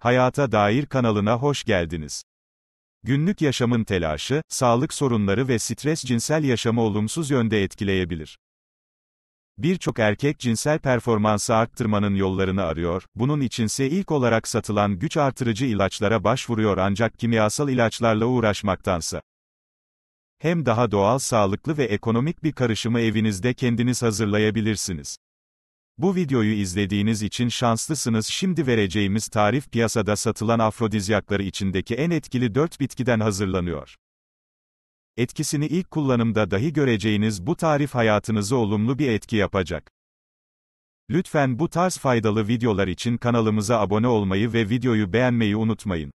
Hayata Dair kanalına hoş geldiniz. Günlük yaşamın telaşı, sağlık sorunları ve stres cinsel yaşamı olumsuz yönde etkileyebilir. Birçok erkek cinsel performansı arttırmanın yollarını arıyor, bunun içinse ilk olarak satılan güç artırıcı ilaçlara başvuruyor ancak kimyasal ilaçlarla uğraşmaktansa. Hem daha doğal sağlıklı ve ekonomik bir karışımı evinizde kendiniz hazırlayabilirsiniz. Bu videoyu izlediğiniz için şanslısınız. Şimdi vereceğimiz tarif piyasada satılan afrodizyakları içindeki en etkili 4 bitkiden hazırlanıyor. Etkisini ilk kullanımda dahi göreceğiniz bu tarif hayatınızı olumlu bir etki yapacak. Lütfen bu tarz faydalı videolar için kanalımıza abone olmayı ve videoyu beğenmeyi unutmayın.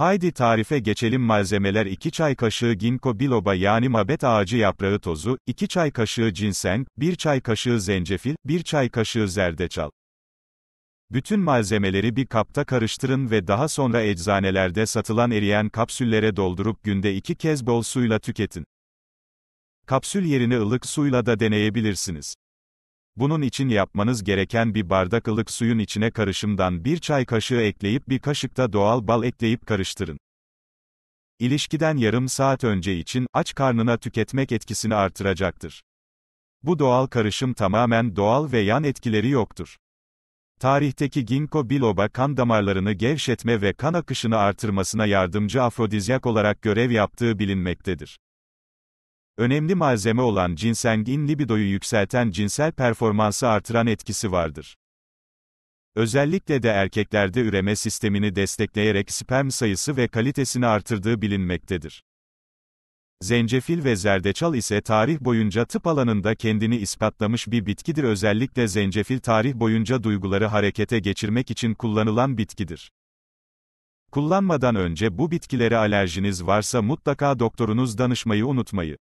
Haydi tarife geçelim malzemeler 2 çay kaşığı ginkgo biloba yani mabet ağacı yaprağı tozu, 2 çay kaşığı ginseng, 1 çay kaşığı zencefil, 1 çay kaşığı zerdeçal. Bütün malzemeleri bir kapta karıştırın ve daha sonra eczanelerde satılan eriyen kapsüllere doldurup günde 2 kez bol suyla tüketin. Kapsül yerine ılık suyla da deneyebilirsiniz. Bunun için yapmanız gereken bir bardak ılık suyun içine karışımdan bir çay kaşığı ekleyip bir kaşıkta doğal bal ekleyip karıştırın. İlişkiden yarım saat önce için, aç karnına tüketmek etkisini artıracaktır. Bu doğal karışım tamamen doğal ve yan etkileri yoktur. Tarihteki ginkgo biloba kan damarlarını gevşetme ve kan akışını artırmasına yardımcı afrodizyak olarak görev yaptığı bilinmektedir. Önemli malzeme olan ginsengin libidoyu yükselten cinsel performansı artıran etkisi vardır. Özellikle de erkeklerde üreme sistemini destekleyerek sperm sayısı ve kalitesini artırdığı bilinmektedir. Zencefil ve zerdeçal ise tarih boyunca tıp alanında kendini ispatlamış bir bitkidir. Özellikle zencefil tarih boyunca duyguları harekete geçirmek için kullanılan bitkidir. Kullanmadan önce bu bitkilere alerjiniz varsa mutlaka doktorunuz danışmayı unutmayı.